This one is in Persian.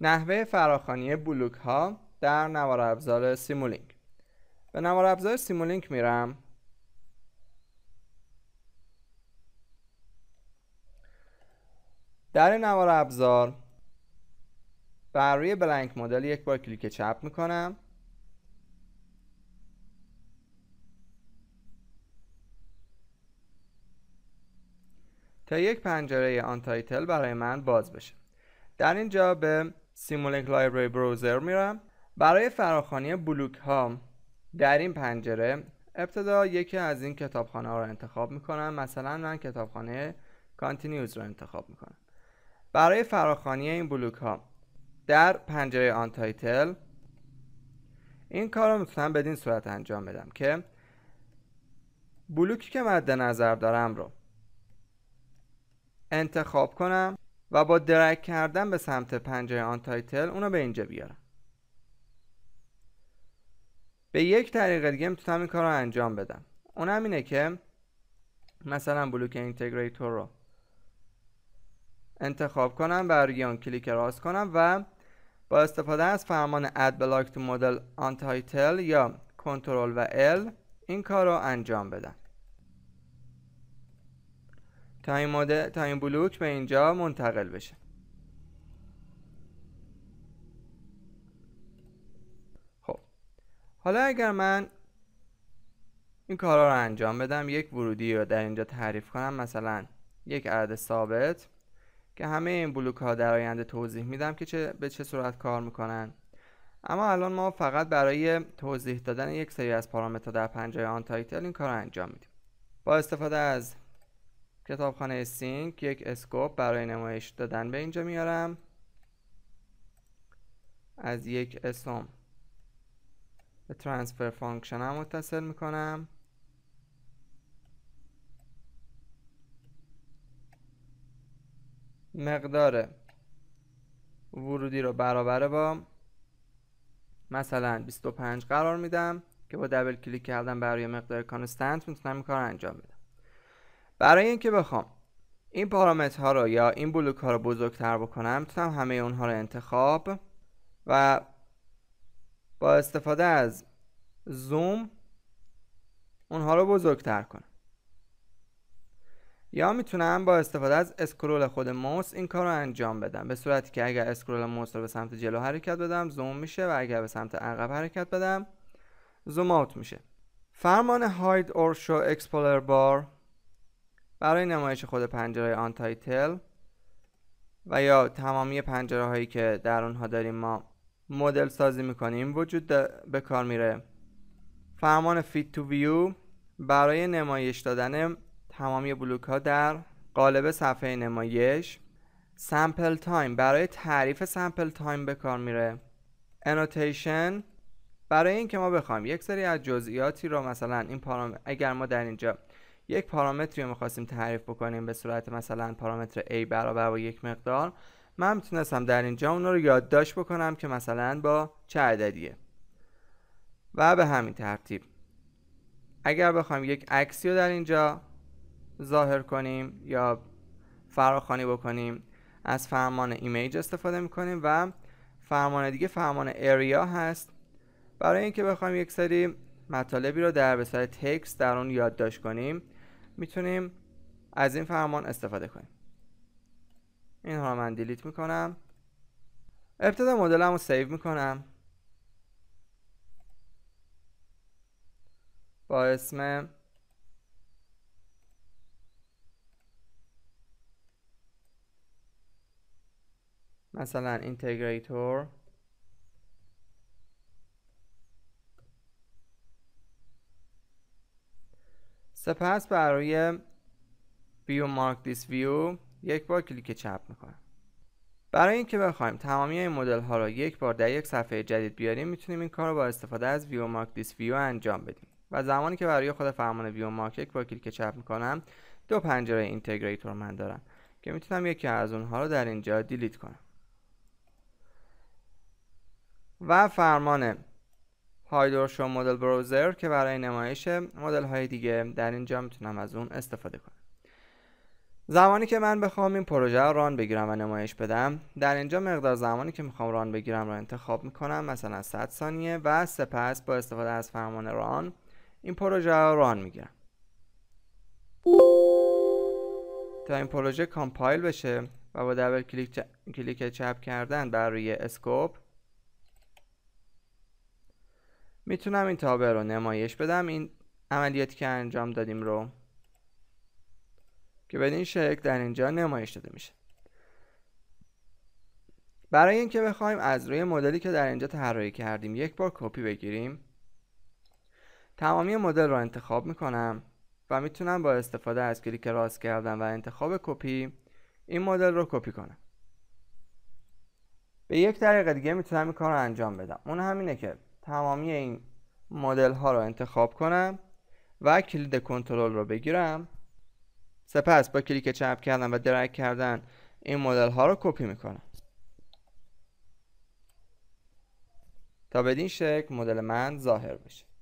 نحوه فراخانی بلوک ها در نوار ابزار سیمولینک به نوار ابزار سیمولینک میرم در نوار ابزار بر روی بلنک مدل یک بار کلیک چپ میکنم تا یک پنجره آن تایتل برای من باز بشه در اینجا به Simulink لایبرری بروزر میرم برای فراخوانی بلوک ها در این پنجره ابتدا یکی از این کتابخانه ها رو انتخاب میکنم مثلا من کتابخانه کانتینیوز رو انتخاب میکنم برای فراخوانی این بلوک ها در پنجره آن تایتل این کار رو میتونم بدین صورت انجام بدم که بلوکی که مد نظر دارم رو انتخاب کنم و با درک کردن به سمت پنجه آن تایتل اونو به اینجا بیارم به یک طریق دیگه میتونم این کار رو انجام بدم اون هم اینه که مثلا بلوک اینتگریتور رو انتخاب کنم و روی کلیک راست کنم و با استفاده از فرمان اد Block to مدل آن یا کنترل و ال این کار رو انجام بدم تا این, بلوک به اینجا منتقل بشه خب حالا اگر من این کارا رو انجام بدم یک ورودی رو در اینجا تعریف کنم مثلا یک عدد ثابت که همه این بلوک ها در آینده توضیح میدم که چه به چه صورت کار میکنن اما الان ما فقط برای توضیح دادن یک سری از پارامترها در پنجره آن تایتل این کار رو انجام میدیم با استفاده از کتابخانه سینک یک اسکوپ برای نمایش دادن به اینجا میارم از یک اسم به ترانسفر فانکشن هم متصل میکنم مقدار ورودی رو برابر با مثلا 25 قرار میدم که با دبل کلیک کردن برای مقدار کانستنت میتونم این کار انجام بدم برای اینکه بخوام این پارامترها رو یا این بلوک ها رو بزرگتر بکنم میتونم همه اونها رو انتخاب و با استفاده از زوم اونها رو بزرگتر کنم یا میتونم با استفاده از اسکرول خود موس این کار رو انجام بدم به صورتی که اگر اسکرول موس رو به سمت جلو حرکت بدم زوم میشه و اگر به سمت عقب حرکت بدم زوم آوت میشه فرمان هاید اور شو بار برای نمایش خود پنجره آن و یا تمامی پنجره هایی که در اونها داریم ما مدل سازی میکنیم وجود به کار میره فرمان فیت تو ویو برای نمایش دادن تمامی بلوک ها در قالب صفحه نمایش سمپل تایم برای تعریف سمپل تایم به کار میره انوتیشن برای اینکه ما بخوایم یک سری از جزئیاتی رو مثلا این پارام اگر ما در اینجا یک پارامتری رو میخواستیم تعریف بکنیم به صورت مثلا پارامتر a برابر با یک مقدار من میتونستم در اینجا اون رو یادداشت بکنم که مثلا با چه عددیه و به همین ترتیب اگر بخوایم یک عکسی رو در اینجا ظاهر کنیم یا فراخوانی بکنیم از فرمان ایمیج استفاده میکنیم و فرمان دیگه فرمان اریا هست برای اینکه بخوایم یک سری مطالبی رو در به تکست در اون یادداشت کنیم میتونیم از این فرمان استفاده کنیم اینها رو من دیلیت میکنم ابتدا مدلم سیو میکنم با اسم مثلا اینتگریتور سپس برای View Mark This ویو یک بار کلیک چپ میکنم برای اینکه بخوایم تمامی این مدل ها را یک بار در یک صفحه جدید بیاریم میتونیم این کار را با استفاده از ویو Mark This ویو انجام بدیم و زمانی که برای خود فرمان View مارک یک بار کلیک چپ میکنم دو پنجره اینتگریتور من دارم که میتونم یکی از اونها رو در اینجا دیلیت کنم و فرمان هایدور شو مدل بروزر که برای نمایش مدل های دیگه در اینجا میتونم از اون استفاده کنم زمانی که من بخوام این پروژه رو ران بگیرم و نمایش بدم در اینجا مقدار زمانی که میخوام ران بگیرم رو انتخاب میکنم مثلا 100 ثانیه و سپس با استفاده از فرمان ران این پروژه رو ران میگیرم تا این پروژه کامپایل بشه و با دبل کلیک, کلیک چپ کردن بر روی اسکوپ میتونم این تابع رو نمایش بدم این عملیاتی که انجام دادیم رو که این شکل در اینجا نمایش داده میشه برای اینکه بخوایم از روی مدلی که در اینجا طراحی کردیم یک بار کپی بگیریم تمامی مدل رو انتخاب میکنم و میتونم با استفاده از کلیک راست کردن و انتخاب کپی این مدل رو کپی کنم به یک طریق دیگه میتونم این کار رو انجام بدم اون همینه که تمامی این مدل ها رو انتخاب کنم و کلید کنترل رو بگیرم سپس با کلیک چپ کردن و درک کردن این مدل ها رو کپی میکنم تا بدین شکل مدل من ظاهر بشه